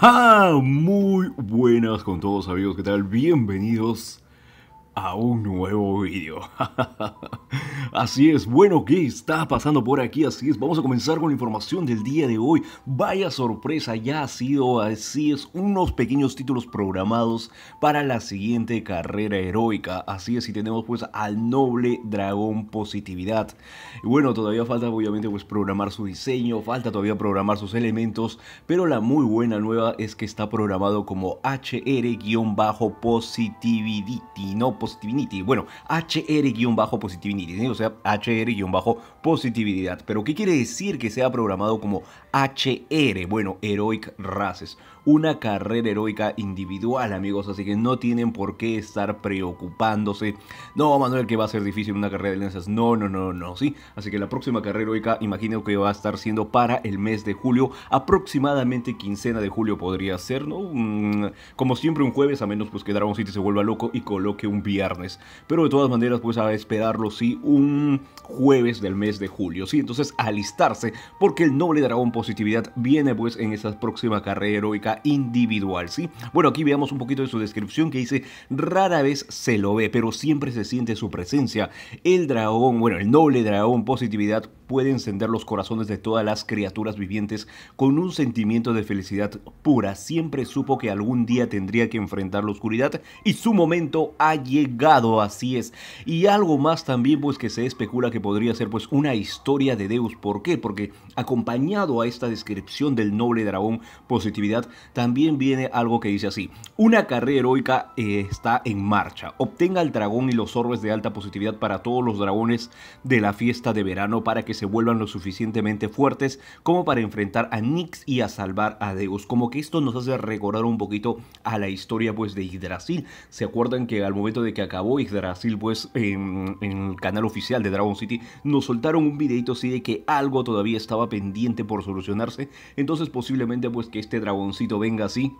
Ah, muy buenas con todos amigos, ¿qué tal? Bienvenidos a un nuevo vídeo. así es, bueno, ¿qué está pasando por aquí? Así es, vamos a comenzar con la información del día de hoy. Vaya sorpresa, ya ha sido, así es, unos pequeños títulos programados para la siguiente carrera heroica. Así es, y tenemos pues al noble dragón positividad. Y bueno, todavía falta obviamente pues programar su diseño, falta todavía programar sus elementos, pero la muy buena nueva es que está programado como HR-positivity, Positivity. Bueno, HR-Positivity, o sea, HR-Positividad. Pero ¿qué quiere decir que sea programado como HR? Bueno, Heroic Races una carrera heroica individual, amigos, así que no tienen por qué estar preocupándose. No, Manuel, que va a ser difícil una carrera de alianzas. No, no, no, no, sí. Así que la próxima carrera heroica, imagino que va a estar siendo para el mes de julio, aproximadamente quincena de julio podría ser, ¿no? Mm, como siempre, un jueves, a menos pues que Dragon City se vuelva loco y coloque un viernes. Pero de todas maneras, pues a esperarlo, sí, un jueves del mes de julio, ¿sí? Entonces, alistarse, porque el noble dragón positividad viene pues en esa próxima carrera heroica individual, ¿sí? Bueno, aquí veamos un poquito de su descripción que dice, rara vez se lo ve, pero siempre se siente su presencia. El dragón, bueno, el noble dragón, positividad puede encender los corazones de todas las criaturas vivientes con un sentimiento de felicidad pura, siempre supo que algún día tendría que enfrentar la oscuridad y su momento ha llegado, así es. Y algo más también pues que se especula que podría ser pues una historia de Deus, ¿por qué? Porque acompañado a esta descripción del noble dragón positividad, también viene algo que dice así, una carrera heroica eh, está en marcha, obtenga el dragón y los orbes de alta positividad para todos los dragones de la fiesta de verano para que se se vuelvan lo suficientemente fuertes como para enfrentar a Nix y a salvar a Deus. Como que esto nos hace recordar un poquito a la historia pues de Yggdrasil. ¿Se acuerdan que al momento de que acabó Yggdrasil pues en, en el canal oficial de Dragon City nos soltaron un videito así de que algo todavía estaba pendiente por solucionarse? Entonces posiblemente pues que este dragoncito venga así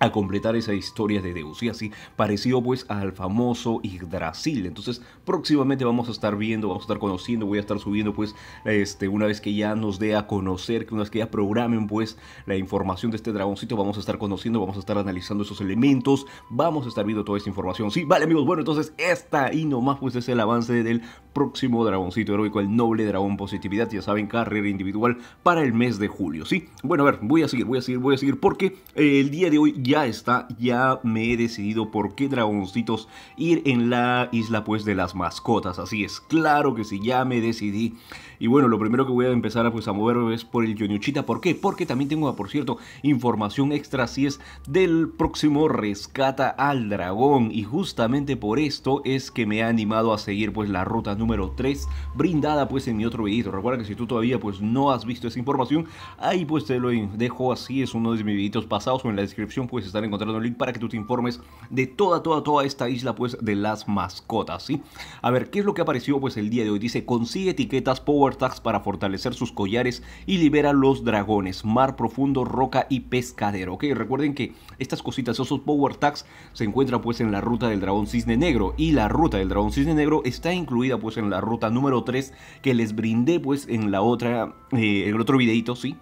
a completar esa historia de Deus. Y así pareció pues al famoso Yggdrasil. Entonces próximamente vamos a estar viendo, vamos a estar conociendo, voy a estar subiendo pues este, una vez que ya nos dé a conocer, que una vez que ya programen pues la información de este dragoncito, vamos a estar conociendo, vamos a estar analizando esos elementos, vamos a estar viendo toda esa información. Sí, vale amigos, bueno entonces esta y nomás pues es el avance del próximo dragoncito heroico, el noble dragón positividad, ya saben, carrera individual para el mes de julio. Sí, bueno a ver, voy a seguir, voy a seguir, voy a seguir porque el día de hoy ya está, ya me he decidido por qué dragoncitos ir en la isla pues de las mascotas. Así es, claro que sí, ya me decidí. Y bueno, lo primero que voy a empezar a, pues, a mover es por el Yonuchita. ¿Por qué? Porque también tengo, ah, por cierto, información extra si es del próximo Rescata al Dragón. Y justamente por esto es que me ha animado a seguir pues la ruta número 3 brindada pues en mi otro videito. Recuerda que si tú todavía pues no has visto esa información, ahí pues te lo dejo así, es uno de mis videitos pasados o en la descripción puedes estar encontrando el link para que tú te informes de toda, toda, toda esta isla pues de las mascotas, ¿sí? A ver, ¿qué es lo que apareció pues el día de hoy? Dice, consigue etiquetas Power tags para fortalecer sus collares y libera los dragones, mar profundo, roca y pescadero. Ok, recuerden que estas cositas, esos power tags, se encuentran pues en la ruta del dragón cisne negro y la ruta del dragón cisne negro está incluida pues en la ruta número 3 que les brindé pues en la otra, eh, en el otro videito, ¿sí?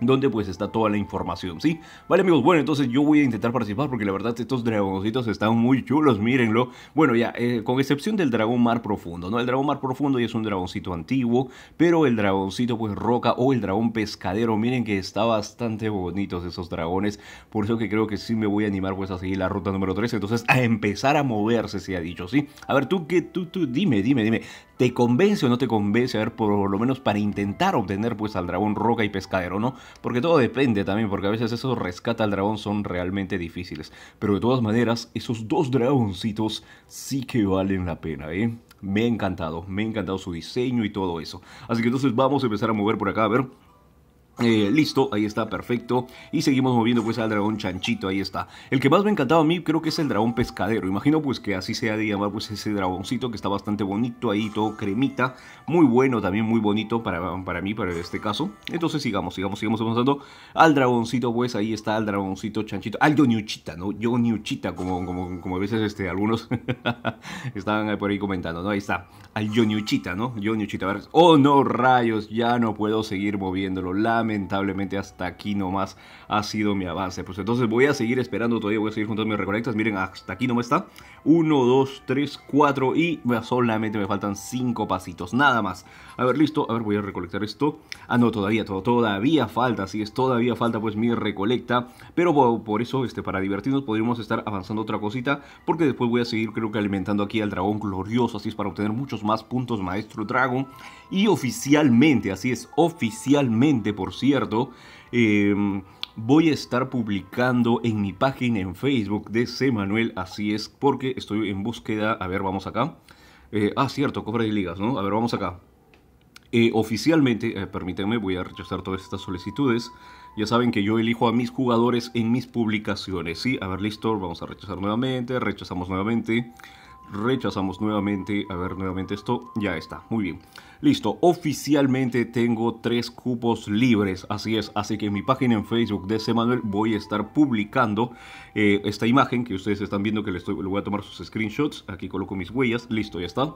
donde pues está toda la información, ¿sí? Vale amigos, bueno, entonces yo voy a intentar participar porque la verdad estos dragoncitos están muy chulos, mírenlo. Bueno, ya, eh, con excepción del dragón mar profundo, ¿no? El dragón mar profundo ya es un dragoncito antiguo, pero el dragoncito pues roca o el dragón pescadero, miren que está bastante bonitos esos dragones, por eso que creo que sí me voy a animar pues a seguir la ruta número 3, entonces a empezar a moverse se ha dicho, ¿sí? A ver, tú que tú, tú, dime, dime, dime, ¿Te convence o no te convence? A ver, por lo menos para intentar obtener pues al dragón roca y pescadero, ¿no? Porque todo depende también, porque a veces esos rescata al dragón son realmente difíciles. Pero de todas maneras, esos dos dragoncitos sí que valen la pena, ¿eh? Me ha encantado, me ha encantado su diseño y todo eso. Así que entonces vamos a empezar a mover por acá, a ver... Eh, listo, ahí está, perfecto. Y seguimos moviendo pues al dragón chanchito, ahí está. El que más me ha encantado a mí creo que es el dragón pescadero. Imagino pues que así sea de llamar pues ese dragoncito que está bastante bonito ahí, todo cremita. Muy bueno, también muy bonito para, para mí, para este caso. Entonces sigamos, sigamos, sigamos avanzando. Al dragoncito pues, ahí está al dragoncito chanchito. Al Yoniuchita, ¿no? Yoniuchita, como, como, como a veces este, algunos estaban por ahí comentando, ¿no? Ahí está. Al Yoniuchita, ¿no? Yoniuchita, a ver. Oh no, rayos, ya no puedo seguir moviéndolo. lame lamentablemente hasta aquí nomás ha sido mi avance. Pues entonces voy a seguir esperando todavía, voy a seguir juntando mis recolectas. Miren, hasta aquí nomás está. 1, 2, 3, 4 y solamente me faltan 5 pasitos, nada más. A ver, listo. A ver, voy a recolectar esto. Ah, no, todavía, todo, todavía falta. Así es, todavía falta pues mi recolecta. Pero por, eso, este, para divertirnos, podríamos estar avanzando otra cosita. Porque después voy a seguir, creo que alimentando aquí al dragón glorioso. Así es, para obtener muchos más puntos, maestro dragón. Y oficialmente, así es, oficialmente, por cierto. Em, voy a estar publicando en mi página en Facebook de C. Manuel, así es, porque estoy en búsqueda, a ver, vamos acá. Eh, ah, cierto, cofre de ligas, ¿no? A ver, vamos acá. Eh, oficialmente, eh, permítanme, voy a rechazar todas estas solicitudes. Ya saben que yo elijo a mis jugadores en mis publicaciones. Sí, a ver, listo, vamos a rechazar nuevamente, rechazamos nuevamente, rechazamos nuevamente, a ver nuevamente esto, ya está, muy bien. Listo, oficialmente tengo tres cupos libres, así es, así que en mi página en Facebook de ese Manuel voy a estar publicando eh, esta imagen que ustedes están viendo que le voy a tomar sus screenshots, aquí coloco mis huellas, listo, ya está,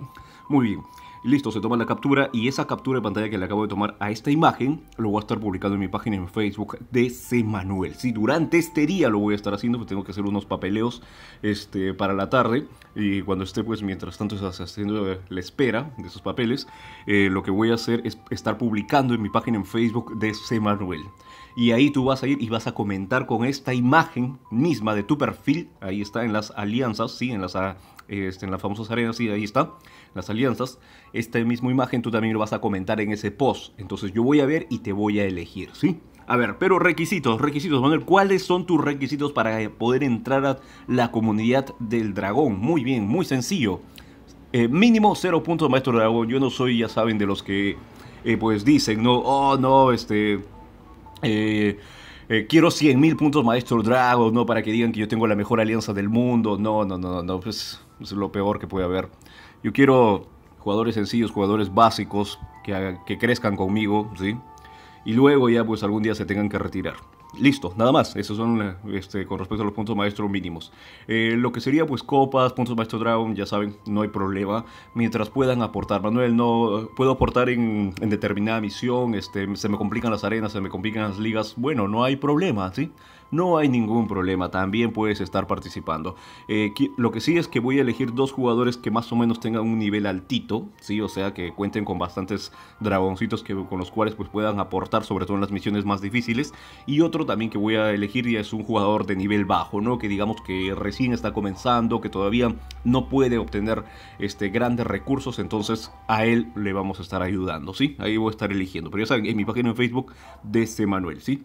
muy bien listo, se toma la captura y esa captura de pantalla que le acabo de tomar a esta imagen lo voy a estar publicando en mi página en Facebook de Manuel. Si durante este día lo voy a estar haciendo, pues tengo que hacer unos papeleos este, para la tarde y cuando esté, pues mientras tanto estás haciendo la espera de esos papeles, eh, lo que voy a hacer es estar publicando en mi página en Facebook de Manuel. Y ahí tú vas a ir y vas a comentar con esta imagen misma de tu perfil. Ahí está en las alianzas, sí, en las este, en las famosas arenas, sí, ahí está, las alianzas, esta misma imagen tú también lo vas a comentar en ese post. Entonces yo voy a ver y te voy a elegir, ¿sí? A ver, pero requisitos, requisitos, Manuel, ¿cuáles son tus requisitos para poder entrar a la comunidad del dragón? Muy bien, muy sencillo. Eh, mínimo cero puntos, maestro dragón. Yo no soy, ya saben, de los que eh, pues dicen, no, oh, no, este... Eh, eh, quiero 100 mil puntos Maestro dragos ¿no? Para que digan que yo tengo la mejor alianza del mundo. No, no, no, no, pues es lo peor que puede haber. Yo quiero jugadores sencillos, jugadores básicos que, que crezcan conmigo, ¿sí? Y luego ya pues algún día se tengan que retirar. Listo, nada más. Esos son este, con respecto a los puntos maestros mínimos. Eh, lo que sería pues copas, puntos maestro dragón ya saben, no hay problema. Mientras puedan aportar. Manuel, no puedo aportar en, en determinada misión, este, se me complican las arenas, se me complican las ligas. Bueno, no hay problema, ¿sí? no hay ningún problema, también puedes estar participando. Eh, lo que sí es que voy a elegir dos jugadores que más o menos tengan un nivel altito, ¿sí? o sea que cuenten con bastantes dragoncitos que, con los cuales pues, puedan aportar, sobre todo en las misiones más difíciles. Y otro también que voy a elegir ya es un jugador de nivel bajo, ¿no? que digamos que recién está comenzando, que todavía no puede obtener este, grandes recursos, entonces a él le vamos a estar ayudando, ¿sí? Ahí voy a estar eligiendo. Pero ya saben, en mi página en Facebook de Manuel, ¿sí?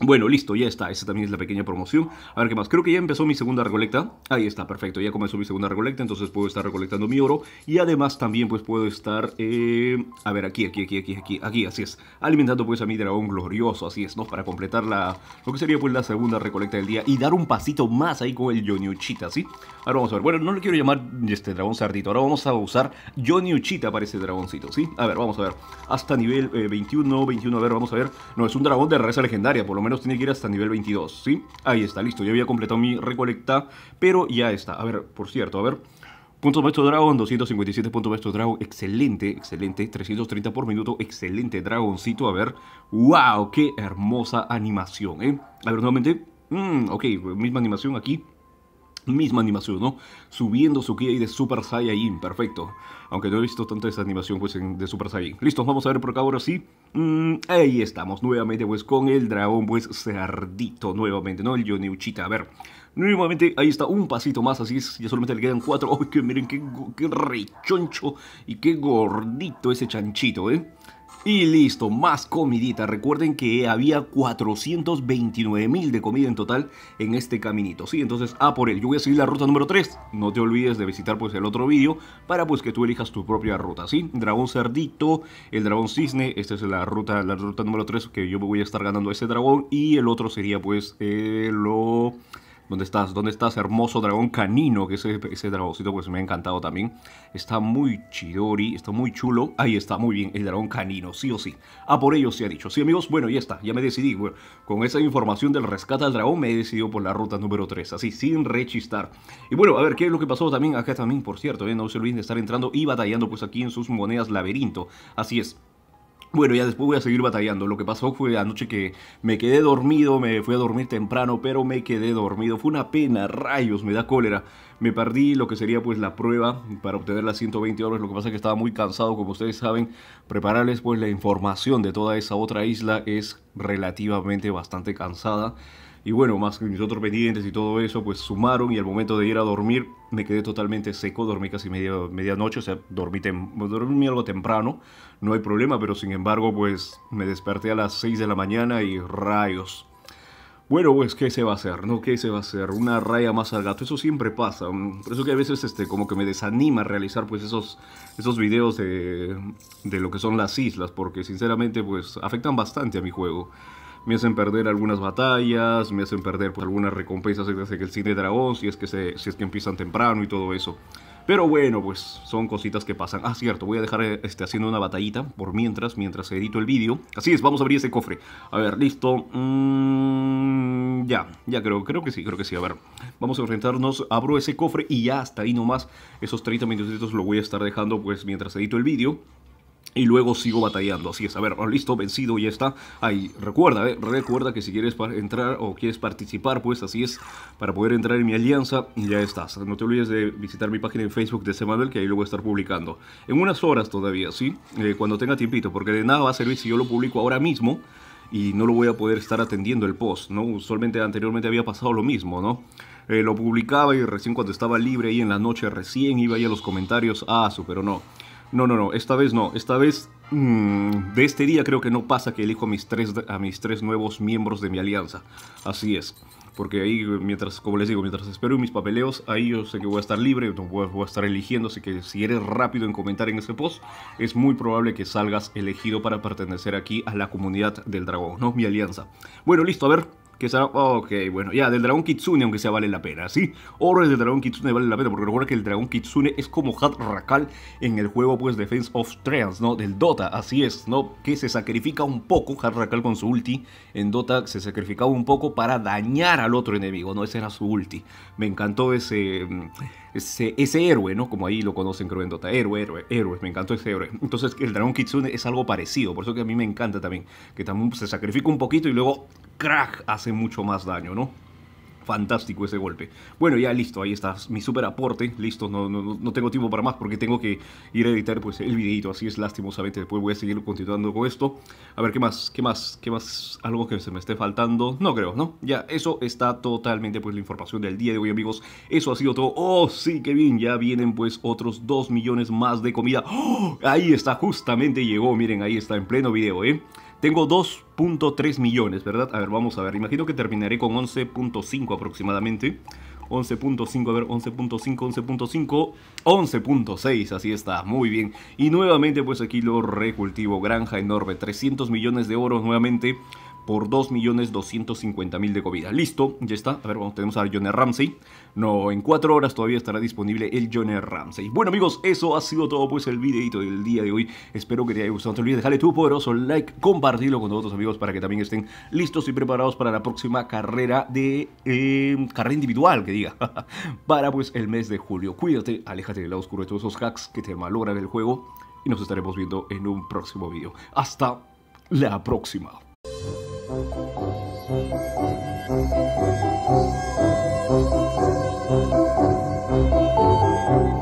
Bueno, listo, ya está. Esa también es la pequeña promoción. A ver qué más. Creo que ya empezó mi segunda recolecta. Ahí está, perfecto. Ya comenzó mi segunda recolecta, entonces puedo estar recolectando mi oro. Y además también pues puedo estar... Eh... a ver, aquí, aquí, aquí, aquí, aquí, aquí, así es. Alimentando pues a mi dragón glorioso, así es, ¿no? Para completar la... Lo que sería pues la segunda recolecta del día. Y dar un pasito más ahí con el Yoniuchita, ¿sí? Ahora vamos a ver. Bueno, no le quiero llamar este dragón sardito. Ahora vamos a usar Yoniuchita para ese dragoncito, ¿sí? A ver, vamos a ver. Hasta nivel 21 21, 21, a ver, vamos a ver. No, es un dragón de raza legendaria, por lo menos menos que ir hasta nivel 22, ¿sí? Ahí está, listo, ya había completado mi recolecta, pero ya está. A ver, por cierto, a ver... Puntos maestro dragón, 257 puntos maestro dragón, excelente, excelente, 330 por minuto, excelente Dragoncito, a ver, wow, qué hermosa animación, ¿eh? A ver, nuevamente, Mmm, ok, misma animación aquí, misma animación, ¿no? Subiendo su ki de Super Saiyan, perfecto. Aunque no he visto tanto esa animación pues, de Super Saiyan Listo, vamos a ver por acá ahora sí. Mm, ahí estamos, nuevamente pues con el dragón pues cerdito, nuevamente, ¿no? El Yoneuchita, a ver. Nuevamente, ahí está, un pasito más, así es, ya solamente le quedan cuatro. ¡Ay, que miren qué, qué rechoncho y qué gordito ese chanchito, eh! Y listo, más comidita. Recuerden que había 429 mil de comida en total en este caminito. Sí, entonces a por él. Yo voy a seguir la ruta número 3. No te olvides de visitar pues el otro vídeo para pues que tú elijas tu propia ruta. Sí, dragón cerdito, el dragón cisne. Esta es la ruta, la ruta número 3 que yo me voy a estar ganando ese dragón. Y el otro sería pues eh, lo... ¿Dónde estás? ¿Dónde estás, hermoso dragón canino? Que ese, ese dragoncito pues me ha encantado también. Está muy chidori, está muy chulo. Ahí está, muy bien, el dragón canino, sí o sí. Ah, por ello se ha dicho. Sí, amigos, bueno, ya está, ya me decidí. con esa información del rescate al dragón me he decidido por la ruta número 3, así, sin rechistar. Y bueno, a ver, ¿qué es lo que pasó también? Acá también, por cierto, eh? no se olviden de estar entrando y batallando pues aquí en sus monedas laberinto. Así es. Bueno, ya después voy a seguir batallando. Lo que pasó fue anoche que me quedé dormido, me fui a dormir temprano, pero me quedé dormido. Fue una pena, rayos, me da cólera. Me perdí lo que sería pues la prueba para obtener las 120 horas. Lo que pasa es que estaba muy cansado, como ustedes saben. Prepararles pues la información de toda esa otra isla es relativamente bastante cansada. Y bueno, más que mis otros pendientes y todo eso, pues sumaron y al momento de ir a dormir me quedé totalmente seco, dormí casi media, medianoche, o sea, dormí, dormí algo temprano, no hay problema, pero sin embargo, pues me desperté a las 6 de la mañana y rayos. Bueno, pues, ¿qué se va a hacer? ¿No? ¿Qué se va a hacer? Una raya más al gato. Eso siempre pasa. Mm, por eso que a veces este, como que me desanima realizar pues esos, esos videos de, de lo que son las islas. Porque sinceramente pues afectan bastante a mi juego me hacen perder algunas batallas, me hacen perder pues, algunas recompensas desde que el cine dragón, si es que, se, es que empiezan temprano y todo eso. Pero bueno, pues son cositas que pasan. Ah, cierto, voy a dejar este, haciendo una batallita por mientras, mientras edito el vídeo. Así es, vamos a abrir ese cofre. A ver, listo. Mm, ya, ya creo, creo que sí, creo que sí. A ver, vamos a enfrentarnos, abro ese cofre y ya hasta ahí nomás. Esos 30 minutos lo voy a estar dejando pues mientras edito el vídeo y luego sigo batallando. Así es, a ver, oh, listo, vencido, ya está. Ahí, recuerda, eh, recuerda que si quieres entrar o quieres participar, pues así es, para poder entrar en mi alianza, ya estás. No te olvides de visitar mi página en Facebook de Semanel, que ahí lo voy a estar publicando. En unas horas todavía, ¿sí? Eh, cuando tenga tiempito, porque de nada va a servir si yo lo publico ahora mismo y no lo voy a poder estar atendiendo el post, ¿no? Solamente anteriormente había pasado lo mismo, ¿no? Eh, lo publicaba y recién cuando estaba libre ahí en la noche recién iba ahí a los comentarios, ah, pero no. No, no, no, esta vez no. Esta vez, mm, de este día creo que no pasa que elijo a mis, tres, a mis tres nuevos miembros de mi alianza. Así es. Porque ahí, mientras, como les digo, mientras espero mis papeleos, ahí yo sé que voy a estar libre, voy, voy a estar eligiendo, así que si eres rápido en comentar en ese post, es muy probable que salgas elegido para pertenecer aquí a la comunidad del dragón, ¿no? Mi alianza. Bueno, listo, a ver, que sea... Ok, bueno, ya, del dragón Kitsune, aunque sea vale la pena, ¿sí? Oro es del dragón Kitsune, vale la pena, porque recuerda que el dragón Kitsune es como Hat en el juego, pues, Defense of Trans, ¿no? Del Dota, así es, ¿no? Que se sacrifica un poco, Hat con su ulti, en Dota se sacrificaba un poco para dañar al otro enemigo, ¿no? Ese era su ulti. Me encantó ese... Ese, héroe, ¿no? Como ahí lo conocen creo en Dota. Héroe, héroe, héroe. Me encantó ese héroe. Entonces el dragón Kitsune es algo parecido. Por eso que a mí me encanta también. Que también se sacrifica un poquito y luego crack hace mucho más daño, ¿no? Fantástico ese golpe. Bueno, ya listo, ahí está mi super aporte. Listo, no, no, no, tengo tiempo para más porque tengo que ir a editar pues, el videito. Así es, lastimosamente. Después voy a seguir continuando con esto. A ver, ¿qué más? ¿Qué más? ¿Qué más? Algo que se me esté faltando. No creo, ¿no? Ya, eso está totalmente pues la información del día de hoy, amigos. Eso ha sido todo. ¡Oh, sí, qué bien! Ya vienen pues otros 2 millones más de comida. ¡Oh! Ahí está, justamente llegó. Miren, ahí está en pleno video, ¿eh? Tengo 2.3 millones, ¿verdad? A ver, vamos a ver. Imagino que terminaré con 11.5 aproximadamente. 11.5, a ver, 11.5, 11.5, 11.6, así está, muy bien. Y nuevamente pues aquí lo recultivo, granja enorme, 300 millones de oro nuevamente por 2.250.000 de comida. Ah, listo, ya está. A ver, vamos, tenemos a Johnny Ramsey. No, en cuatro horas todavía estará disponible el Johnny Ramsey. Bueno amigos, eso ha sido todo pues el videito del día de hoy. Espero que te haya gustado. No te olvides dejarle tu poderoso like, compartirlo con todos otros amigos para que también estén listos y preparados para la próxima carrera de... Em, carrera individual, que diga. para pues el mes de julio. Cuídate, aléjate del lado oscuro de todos esos hacks que te malogran el juego. Y nos estaremos viendo en un próximo video. Hasta la próxima. Thank you.